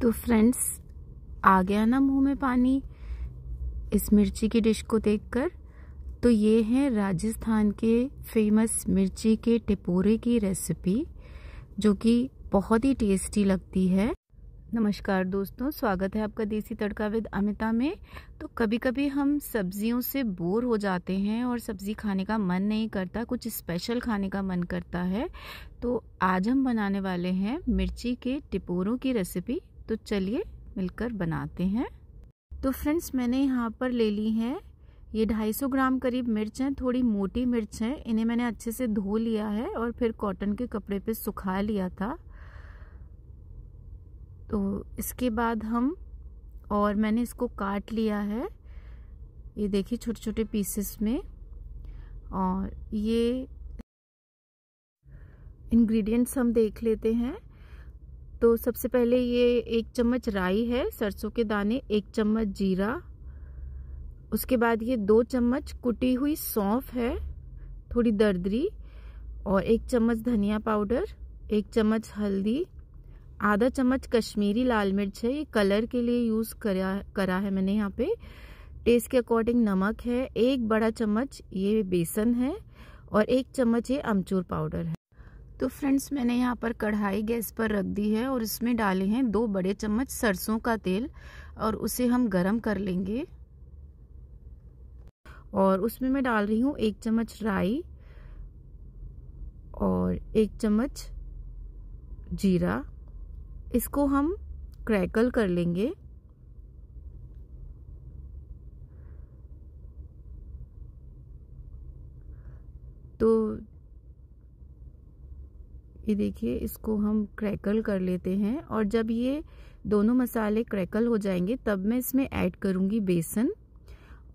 तो फ्रेंड्स आ गया ना मुंह में पानी इस मिर्ची की डिश को देखकर तो ये है राजस्थान के फेमस मिर्ची के टिपोरे की रेसिपी जो कि बहुत ही टेस्टी लगती है नमस्कार दोस्तों स्वागत है आपका देसी तड़का विद अमिता में तो कभी कभी हम सब्जियों से बोर हो जाते हैं और सब्ज़ी खाने का मन नहीं करता कुछ स्पेशल खाने का मन करता है तो आज हम बनाने वाले हैं मिर्ची के टिपोरों की रेसिपी तो चलिए मिलकर बनाते हैं तो फ्रेंड्स मैंने यहाँ पर ले ली है ये 250 ग्राम करीब मिर्च हैं थोड़ी मोटी मिर्च हैं इन्हें मैंने अच्छे से धो लिया है और फिर कॉटन के कपड़े पे सुखा लिया था तो इसके बाद हम और मैंने इसको काट लिया है ये देखिए छोटे छोटे पीसेस में और ये इंग्रेडिएंट्स हम देख लेते हैं तो सबसे पहले ये एक चम्मच राई है सरसों के दाने एक चम्मच जीरा उसके बाद ये दो चम्मच कुटी हुई सौंफ है थोड़ी दर्दरी और एक चम्मच धनिया पाउडर एक चम्मच हल्दी आधा चम्मच कश्मीरी लाल मिर्च है ये कलर के लिए यूज़ करा करा है मैंने यहाँ पे टेस्ट के अकॉर्डिंग नमक है एक बड़ा चम्मच ये बेसन है और एक चम्मच ये अमचूर पाउडर है तो फ्रेंड्स मैंने यहाँ पर कढ़ाई गैस पर रख दी है और इसमें डाले हैं दो बड़े चम्मच सरसों का तेल और उसे हम गरम कर लेंगे और उसमें मैं डाल रही हूँ एक चम्मच राई और एक चम्मच जीरा इसको हम क्रैकल कर लेंगे तो ये देखिए इसको हम क्रैकल कर लेते हैं और जब ये दोनों मसाले क्रैकल हो जाएंगे तब मैं इसमें ऐड करूँगी बेसन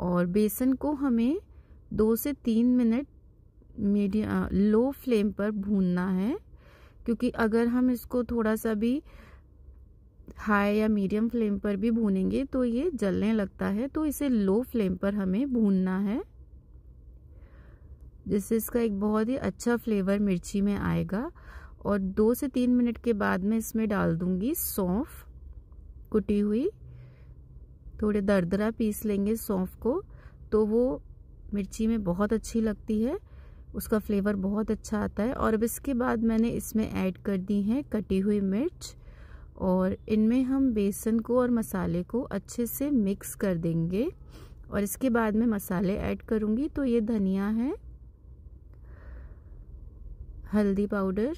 और बेसन को हमें दो से तीन मिनट मीडियम लो फ्लेम पर भूनना है क्योंकि अगर हम इसको थोड़ा सा भी हाई या मीडियम फ्लेम पर भी भूनेंगे तो ये जलने लगता है तो इसे लो फ्लेम पर हमें भूनना है जिससे इसका एक बहुत ही अच्छा फ्लेवर मिर्ची में आएगा और दो से तीन मिनट के बाद मैं इसमें डाल दूंगी सौंफ कुटी हुई थोड़े दरदरा पीस लेंगे सौंफ को तो वो मिर्ची में बहुत अच्छी लगती है उसका फ्लेवर बहुत अच्छा आता है और अब इसके बाद मैंने इसमें ऐड कर दी है कटी हुई मिर्च और इनमें हम बेसन को और मसाले को अच्छे से मिक्स कर देंगे और इसके बाद में मसाले ऐड करूँगी तो ये धनिया है हल्दी पाउडर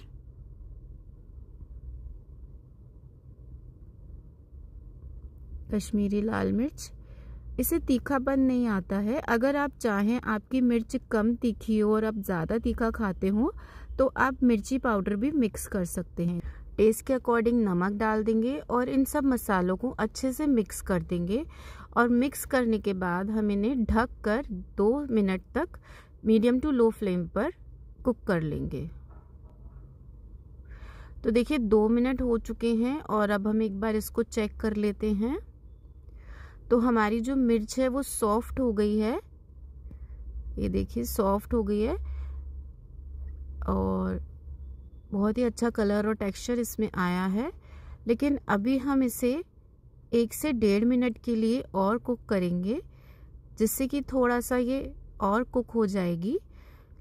कश्मीरी लाल मिर्च इसे तीखापन नहीं आता है अगर आप चाहें आपकी मिर्च कम तीखी हो और आप ज़्यादा तीखा खाते हो तो आप मिर्ची पाउडर भी मिक्स कर सकते हैं टेस्ट के अकॉर्डिंग नमक डाल देंगे और इन सब मसालों को अच्छे से मिक्स कर देंगे और मिक्स करने के बाद हम इन्हें ढक कर दो मिनट तक मीडियम टू लो फ्लेम पर कुक कर लेंगे तो देखिए दो मिनट हो चुके हैं और अब हम एक बार इसको चेक कर लेते हैं तो हमारी जो मिर्च है वो सॉफ्ट हो गई है ये देखिए सॉफ्ट हो गई है और बहुत ही अच्छा कलर और टेक्सचर इसमें आया है लेकिन अभी हम इसे एक से डेढ़ मिनट के लिए और कुक करेंगे जिससे कि थोड़ा सा ये और कुक हो जाएगी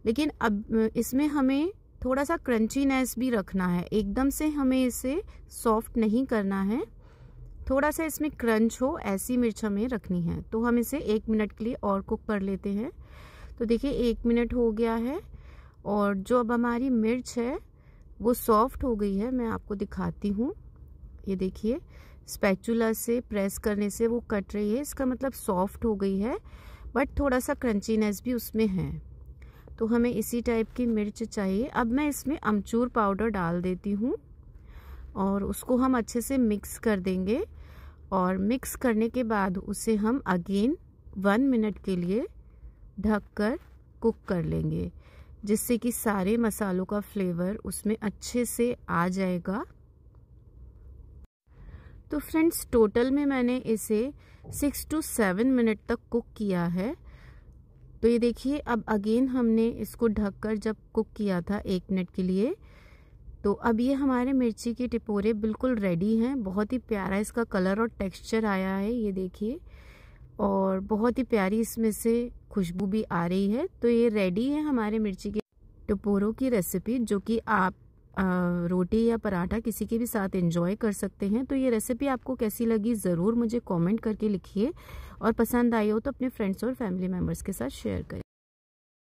लेकिन अब इसमें हमें थोड़ा सा क्रंचीनेस भी रखना है एकदम से हमें इसे सॉफ्ट नहीं करना है थोड़ा सा इसमें क्रंच हो ऐसी मिर्च हमें रखनी है तो हम इसे एक मिनट के लिए और कुक कर लेते हैं तो देखिए एक मिनट हो गया है और जो अब हमारी मिर्च है वो सॉफ्ट हो गई है मैं आपको दिखाती हूँ ये देखिए स्पैचुला से प्रेस करने से वो कट रही है इसका मतलब सॉफ्ट हो गई है बट थोड़ा सा क्रंचीनेस भी उसमें है तो हमें इसी टाइप की मिर्च चाहिए अब मैं इसमें अमचूर पाउडर डाल देती हूँ और उसको हम अच्छे से मिक्स कर देंगे और मिक्स करने के बाद उसे हम अगेन वन मिनट के लिए ढककर कुक कर लेंगे जिससे कि सारे मसालों का फ्लेवर उसमें अच्छे से आ जाएगा तो फ्रेंड्स टोटल में मैंने इसे सिक्स टू सेवन मिनट तक कुक किया है तो ये देखिए अब अगेन हमने इसको ढककर जब कुक किया था एक मिनट के लिए तो अब ये हमारे मिर्ची के टिपोरे बिल्कुल रेडी हैं बहुत ही प्यारा इसका कलर और टेक्सचर आया है ये देखिए और बहुत ही प्यारी इसमें से खुशबू भी आ रही है तो ये रेडी है हमारे मिर्ची के टपोरों की रेसिपी जो कि आप आ, रोटी या पराठा किसी के भी साथ एंजॉय कर सकते हैं तो ये रेसिपी आपको कैसी लगी ज़रूर मुझे कमेंट करके लिखिए और पसंद आई हो तो अपने फ्रेंड्स और फैमिली मेम्बर्स के साथ शेयर करें